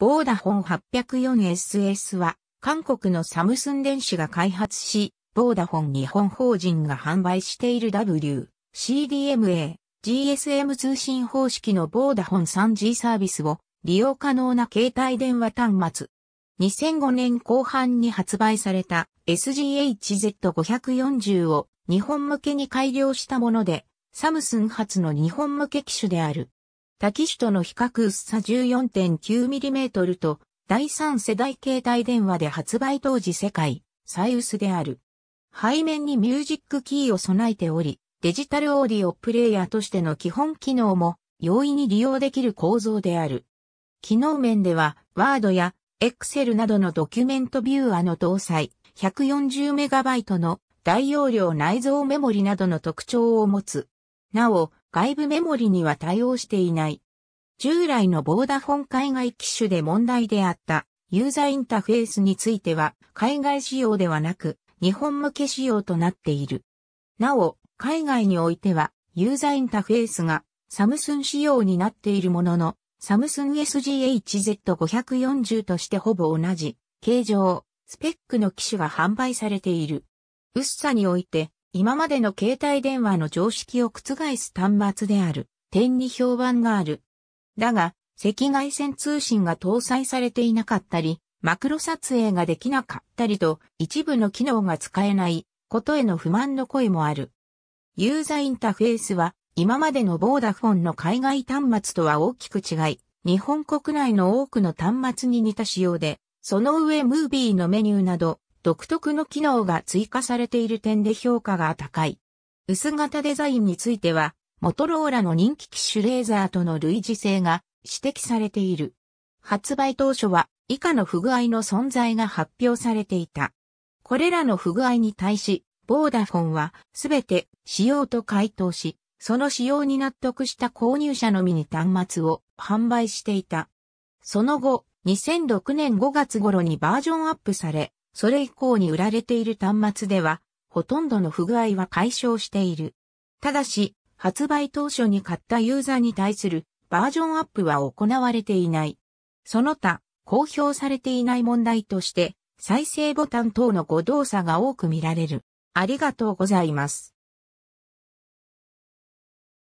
ボーダフォン 804SS は、韓国のサムスン電子が開発し、ボーダフォン日本法人が販売している W、CDMA、GSM 通信方式のボーダフォン 3G サービスを利用可能な携帯電話端末。2005年後半に発売された SGHZ540 を日本向けに改良したもので、サムスン発の日本向け機種である。タ機種との比較薄さ 14.9mm と、第3世代携帯電話で発売当時世界最薄である。背面にミュージックキーを備えており、デジタルオーディオプレイヤーとしての基本機能も容易に利用できる構造である。機能面では、ワードやエクセルなどのドキュメントビューアの搭載、140MB の大容量内蔵メモリなどの特徴を持つ。なお、外部メモリには対応していない。従来のボーダフォン海外機種で問題であったユーザーインターフェースについては海外仕様ではなく日本向け仕様となっている。なお、海外においてはユーザーインターフェースがサムスン仕様になっているもののサムスン SGHZ540 としてほぼ同じ形状、スペックの機種が販売されている。薄さにおいて今までの携帯電話の常識を覆す端末である点に評判がある。だが、赤外線通信が搭載されていなかったり、マクロ撮影ができなかったりと一部の機能が使えないことへの不満の声もある。ユーザーインタフェースは今までのボーダフォンの海外端末とは大きく違い、日本国内の多くの端末に似た仕様で、その上ムービーのメニューなど独特の機能が追加されている点で評価が高い。薄型デザインについては、モトローラの人気機種レーザーとの類似性が指摘されている。発売当初は以下の不具合の存在が発表されていた。これらの不具合に対し、ボーダフォンはすべて使用と回答し、その使用に納得した購入者のみに端末を販売していた。その後、2006年5月頃にバージョンアップされ、それ以降に売られている端末では、ほとんどの不具合は解消している。ただし、発売当初に買ったユーザーに対するバージョンアップは行われていない。その他、公表されていない問題として、再生ボタン等の誤動作が多く見られる。ありがとうございます。